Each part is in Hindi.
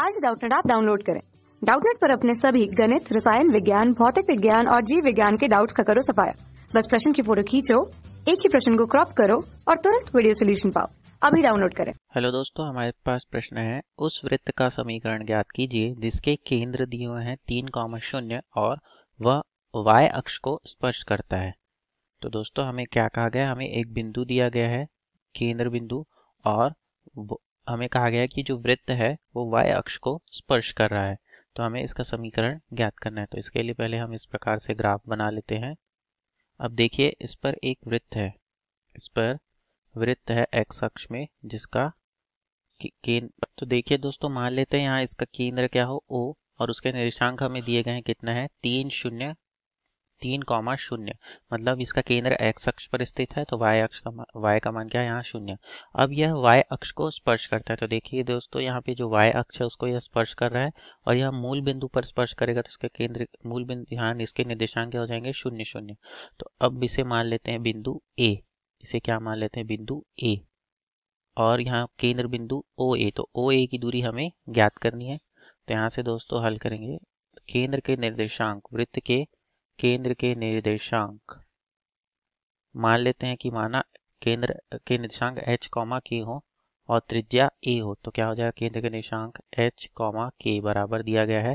आज डाउटनेट आप डाउनलोड करें डाउटनेट पर अपने सभी गणित रसायन विज्ञान भौतिक विज्ञान और जीव विज्ञान के डाउट्स का करो सफाया बस प्रश्न की फोटो खींचो एक ही प्रश्न को क्रॉप करो और तुरंत वीडियो सोल्यूशन पाओ अभी डाउनलोड करें हेलो दोस्तों हमारे पास प्रश्न है उस वृत्त का समीकरण ज्ञात कीजिए जिसके केंद्र दिए हुए हैं तीन कॉमा शून्य और वह वाय अक्ष को स्पर्श करता है तो दोस्तों हमें क्या कहा गया हमें एक बिंदु दिया गया है केंद्र बिंदु और हमें कहा गया कि जो वृत्त है वो वाई अक्ष को स्पर्श कर रहा है तो हमें इसका समीकरण ज्ञात करना है तो इसके लिए पहले हम इस प्रकार से ग्राफ बना लेते हैं अब देखिए इस पर एक वृत्त है इस पर वृत्त है एक्स अक्ष में जिसका केंद्र तो देखिए दोस्तों मान लेते हैं यहाँ इसका केंद्र क्या हो ओ और उसके निर्देशांक हमें दिए गए हैं कितना है तीन शून्य तीन कॉमा शून्य मतलब इसका केंद्र एक्स अक्ष पर स्थित है तो वाई अक्ष का वाई का मान क्या है यहाँ शून्य अब यह वाई अक्ष को स्पर्श करता है तो देखिए दोस्तों यहाँ पे जो वाई अक्ष है उसको यह स्पर्श कर रहा है और यह मूल बिंदु पर स्पर्श करेगा तो इसका केंद्र मूल बिंदु यहाँ इसके निर्देशांक हो जाएंगे शून्य शून्य तो अब इसे मान लेते हैं बिंदु ए इसे क्या मान लेते हैं बिंदु ए और यहाँ केंद्र बिंदु ओ ए तो ओ ए की दूरी हमें ज्ञात करनी है तो यहाँ से दोस्तों हल करेंगे केंद्र के निर्देशांक वृत्त के केंद्र के निर्देशांक मान लेते हैं कि माना केंद्र के निर्देशांक एच कॉमा के हो और त्रिज्या ए हो तो क्या हो जाएगा केंद्र के निर्देशांक एच कॉमा के बराबर दिया गया है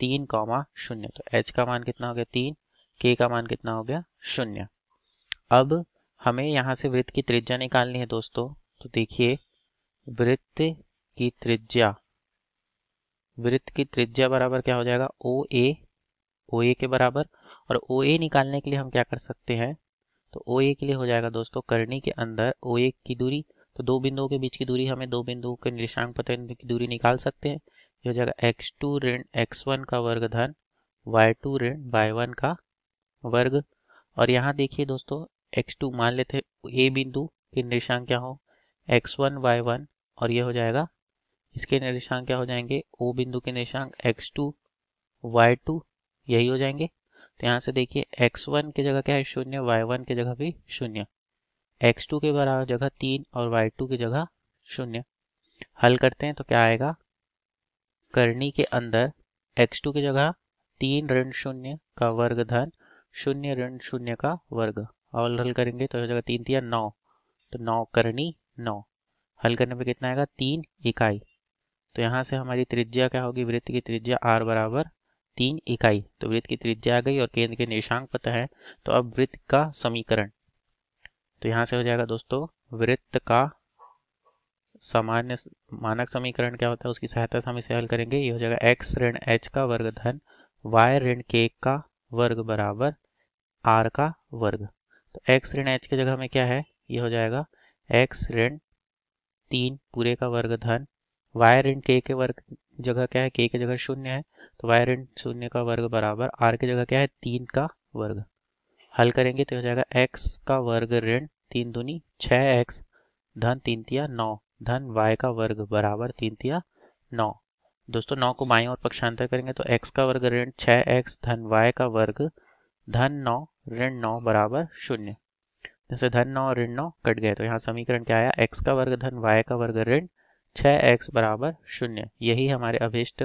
तीन कॉमा शून्य तो एच का मान कितना हो गया तीन के का मान कितना हो गया शून्य अब हमें यहाँ से वृत्त की त्रिज्या निकालनी है दोस्तों तो देखिए वृत्त की त्रिज्या वृत्त की त्रिज्या बराबर क्या हो जाएगा ओ ए ओ ए के बराबर और ओ ए निकालने के लिए हम क्या कर सकते हैं तो ओ ए के लिए हो जाएगा दोस्तों करनी के अंदर ओ ए की दूरी तो दो बिंदुओं के बीच की दूरी हमें दो बिंदुओं के निशांक पतन की दूरी निकाल सकते हैं ये हो जाएगा एक्स टू ऋण एक्स वन का वर्ग धन वाई टू ऋण वाई वन का वर्ग और यहाँ देखिए दोस्तों एक्स टू मान लेते हैं ए बिंदु के निशांक क्या हो एक्स वन वाई वन और ये हो जाएगा इसके निशांक क्या हो जाएंगे ओ बिंदु के निशांक एक्स टू वाई टू यही हो जाएंगे तो यहाँ से देखिए एक्स वन की जगह क्या है शून्य वाई वन की जगह भी शून्य एक्स टू के बराबर जगह तीन और वाई टू की जगह शून्य हल करते हैं तो क्या आएगा करनी के अंदर एक्स टू की जगह तीन ऋण शून्य का वर्ग धन शून्य ऋण शून्य का वर्ग और हल करेंगे तो जगह तीन तीन नौ तो नौ करनी नौ हल करने पर कितना आएगा तीन इकाई तो यहाँ से हमारी त्रिज्या क्या होगी वृत्त की त्रिज्या आर बराबर तीन इकाई तो वृत्त की त्रिज्या आ गई और केंद्र के निशांक पता है तो अब वृत्त का समीकरण तो यहां से हो जाएगा दोस्तों वृत्त का सामान्य मानक समीकरण क्या होता है उसकी सहायता से हम इसे हल करेंगे ये हो जाएगा एक्स ऋण एच का वर्ग धन वाई ऋण के का वर्ग बराबर आर का वर्ग तो एक्स ऋण एच की जगह में क्या है ये हो जाएगा एक्स ऋण तीन पूरे का वर्ग धन वाई ऋण के के वर्ग जगह क्या है के के जगह शून्य है तो वाई ऋण शून्य का वर्ग बराबर आर की जगह क्या है तीन का वर्ग हल करेंगे तो हो जाएगा एक्स का वर्ग ऋण तीन दूनी छः एक्स धन तीन तिया नौ धन वाई का वर्ग बराबर तीन तिया नौ दोस्तों नौ को बाई और पक्षांतर करेंगे तो एक्स का वर्ग ऋण छः एक्स धन वाई का वर्ग धन नौ ऋण नौ बराबर शून्य जैसे धन नौ ऋण नौ कट गए तो यहाँ समीकरण क्या आया एक्स का वर्ग धन वाई का वर्ग ऋण छः एक्स बराबर शून्य यही हमारे अभिष्ट